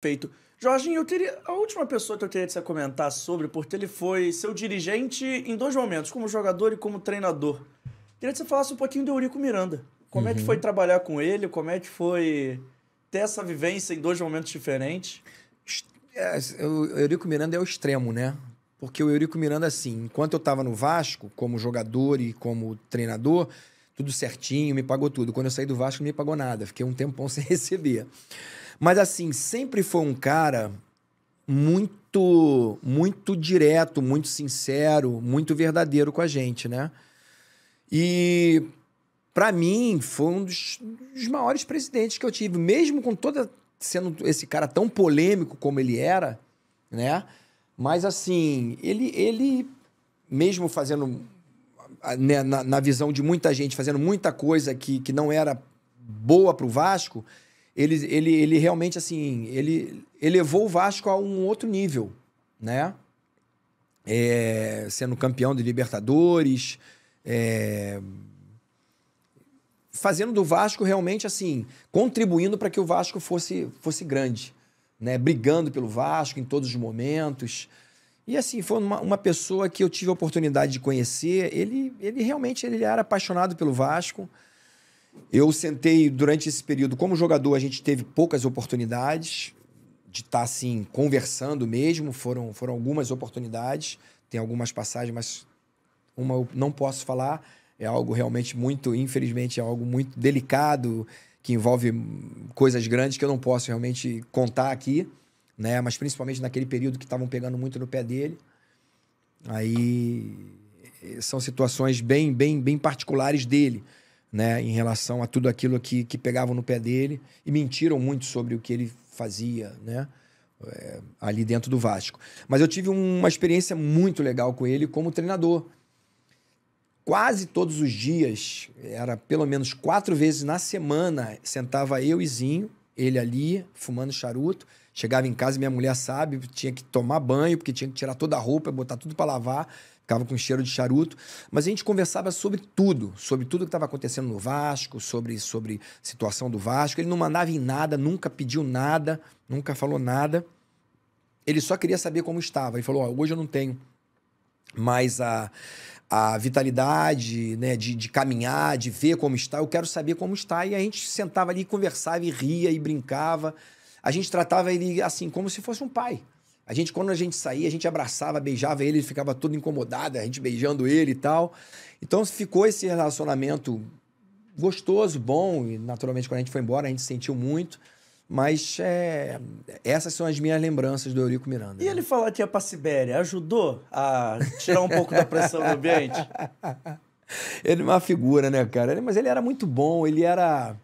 Feito. Jorginho, eu teria. A última pessoa que eu teria de se comentar sobre, porque ele foi seu dirigente em dois momentos, como jogador e como treinador. Queria que você falasse um pouquinho do Eurico Miranda. Como uhum. é que uhum. foi trabalhar com ele? Como é que foi ter essa vivência em dois momentos diferentes? É, o Eurico Miranda é o extremo, né? Porque o Eurico Miranda, assim, enquanto eu estava no Vasco, como jogador e como treinador, tudo certinho, me pagou tudo. Quando eu saí do Vasco, não me pagou nada. Fiquei um tempão sem receber. Mas assim, sempre foi um cara muito, muito direto, muito sincero, muito verdadeiro com a gente, né? E para mim foi um dos, dos, maiores presidentes que eu tive, mesmo com toda sendo esse cara tão polêmico como ele era, né? Mas assim, ele ele mesmo fazendo né, na, na, visão de muita gente, fazendo muita coisa que, que não era boa para o Vasco, ele, ele, ele realmente, assim, ele elevou o Vasco a um outro nível, né? É, sendo campeão de Libertadores, é, fazendo do Vasco realmente, assim, contribuindo para que o Vasco fosse, fosse grande, né? Brigando pelo Vasco em todos os momentos, e assim, foi uma, uma pessoa que eu tive a oportunidade de conhecer. Ele, ele realmente ele era apaixonado pelo Vasco. Eu sentei durante esse período, como jogador, a gente teve poucas oportunidades de estar tá, assim conversando mesmo. Foram, foram algumas oportunidades, tem algumas passagens, mas uma eu não posso falar. É algo realmente muito, infelizmente, é algo muito delicado que envolve coisas grandes que eu não posso realmente contar aqui né? Mas principalmente naquele período que estavam pegando muito no pé dele. Aí são situações bem, bem, bem particulares dele, né? Em relação a tudo aquilo que, que pegavam no pé dele e mentiram muito sobre o que ele fazia, né? É, ali dentro do Vasco. Mas eu tive uma experiência muito legal com ele como treinador. Quase todos os dias, era pelo menos quatro vezes na semana, sentava eu e Zinho, ele ali, fumando charuto, Chegava em casa, e minha mulher sabe, tinha que tomar banho, porque tinha que tirar toda a roupa, botar tudo para lavar, ficava com cheiro de charuto. Mas a gente conversava sobre tudo, sobre tudo que estava acontecendo no Vasco, sobre, sobre situação do Vasco. Ele não mandava em nada, nunca pediu nada, nunca falou nada. Ele só queria saber como estava. Ele falou: oh, hoje eu não tenho mais a, a vitalidade, né, de, de, caminhar, de ver como está. Eu quero saber como está. E a gente sentava ali, conversava e ria e brincava a gente tratava ele assim, como se fosse um pai. A gente, quando a gente saía, a gente abraçava, beijava ele, ele ficava todo incomodado, a gente beijando ele e tal. Então ficou esse relacionamento gostoso, bom, e naturalmente quando a gente foi embora, a gente sentiu muito. Mas é, essas são as minhas lembranças do Eurico Miranda. E né? ele falar que ia para Sibéria ajudou a tirar um pouco da pressão do ambiente? Ele é uma figura, né, cara? Mas ele era muito bom, ele era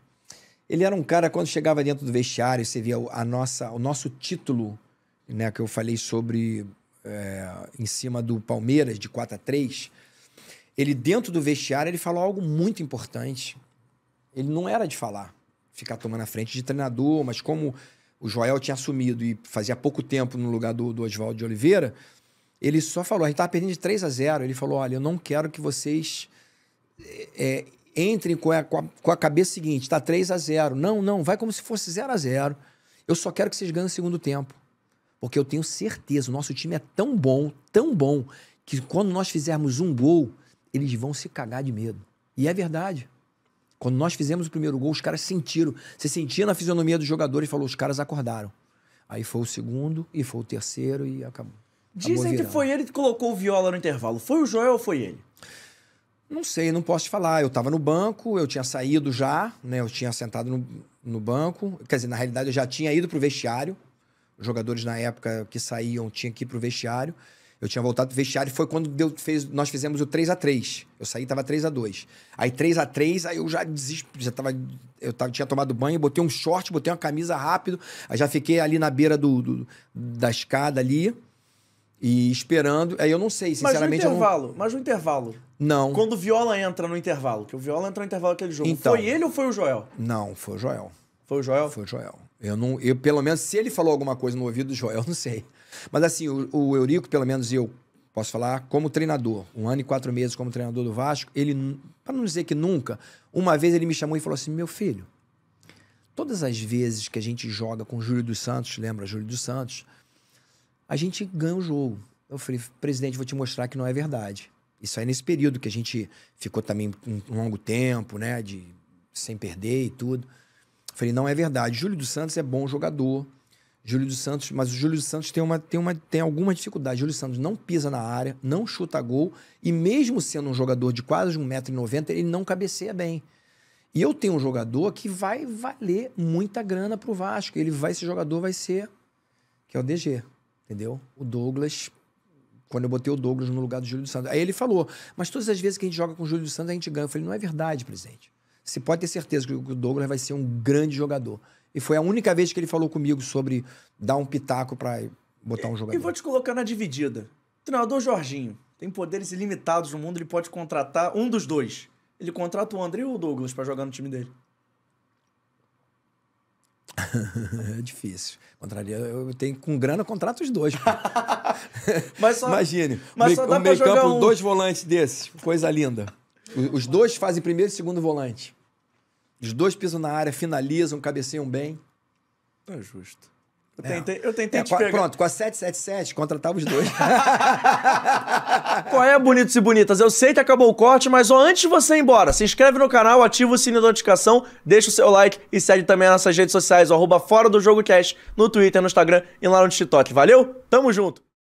ele era um cara, quando chegava dentro do vestiário, você via a nossa, o nosso título, né, que eu falei sobre é, em cima do Palmeiras, de 4 a 3 Ele, dentro do vestiário, ele falou algo muito importante. Ele não era de falar, ficar tomando a frente de treinador, mas como o Joel tinha assumido e fazia pouco tempo no lugar do, do Oswaldo de Oliveira, ele só falou, a gente estava perdendo de 3 a 0 Ele falou: olha, eu não quero que vocês é, entrem com a, com a cabeça seguinte, está 3 a 0 Não, não, vai como se fosse 0 a 0 Eu só quero que vocês ganhem o segundo tempo. Porque eu tenho certeza, o nosso time é tão bom, tão bom, que quando nós fizermos um gol, eles vão se cagar de medo. E é verdade. Quando nós fizemos o primeiro gol, os caras sentiram. Você sentia na fisionomia dos jogadores e falou: os caras acordaram. Aí foi o segundo, e foi o terceiro, e acabou. Dizem acabou que foi ele que colocou o viola no intervalo. Foi o Joel ou foi ele? Não sei, não posso te falar. Eu estava no banco, eu tinha saído já, né? Eu tinha sentado no, no banco. Quer dizer, na realidade, eu já tinha ido para o vestiário. Os jogadores na época que saíam tinham que ir para o vestiário. Eu tinha voltado o vestiário e foi quando deu, fez, nós fizemos o 3 a 3 Eu saí, estava 3 a 2 Aí 3 a 3 aí eu já desisto, já tava, eu tava, tinha tomado banho, botei um short, botei uma camisa rápido, aí já fiquei ali na beira do, do da escada ali. E esperando. Aí eu não sei, sinceramente. Mas no intervalo, não... mas no intervalo. Não. Quando o Viola entra no intervalo, que o Viola entra no intervalo daquele jogo. Então, foi ele ou foi o Joel? Não, foi o Joel. Foi o Joel? Foi o Joel. Eu não, eu, pelo menos, se ele falou alguma coisa no ouvido do Joel, eu não sei. Mas assim, o, o Eurico, pelo menos eu posso falar, como treinador, um ano e quatro meses como treinador do Vasco, ele, para não dizer que nunca, uma vez ele me chamou e falou assim: meu filho, todas as vezes que a gente joga com o Júlio dos Santos, lembra Júlio dos Santos? a gente ganha o jogo. Eu falei, presidente, vou te mostrar que não é verdade. Isso aí nesse período que a gente ficou também um longo tempo, né, de sem perder e tudo. Eu falei, não é verdade. Júlio dos Santos é bom jogador. Júlio dos Santos, mas o Júlio dos Santos tem uma tem uma tem alguma dificuldade. Júlio Santos não pisa na área, não chuta gol e mesmo sendo um jogador de quase 1,90m, ele não cabeceia bem. E eu tenho um jogador que vai valer muita grana pro Vasco. Ele vai esse jogador vai ser que é o DG. Entendeu? O Douglas, quando eu botei o Douglas no lugar do Júlio dos Santos. Aí ele falou, mas todas as vezes que a gente joga com o Júlio dos Santos, a gente ganha. Eu falei, não é verdade, presidente. Você pode ter certeza que o Douglas vai ser um grande jogador. E foi a única vez que ele falou comigo sobre dar um pitaco para botar um jogador. E vou te colocar na dividida. O treinador Jorginho tem poderes ilimitados no mundo, ele pode contratar um dos dois. Ele contrata o André ou o Douglas para jogar no time dele? é difícil. Contraria, eu tenho com grana, contrato os dois. mas só, Imagine, mas só dá um meio campo, um... dois volantes desses, coisa linda. Os, dois fazem primeiro e segundo volante. Os dois pisam na área, finalizam, cabeceiam bem. Tá justo. Eu é. tentei, eu tentei é, te pegar. Pronto, com a 777, contratava os dois. Qual é, bonitos e bonitas? Eu sei que acabou o corte, mas ó, antes de você ir embora, se inscreve no canal, ativa o sininho da notificação, deixa o seu like e segue também nas nossas redes sociais, arroba Fora do Jogo Cast, no Twitter, no Instagram e lá no TikTok. Valeu? Tamo junto!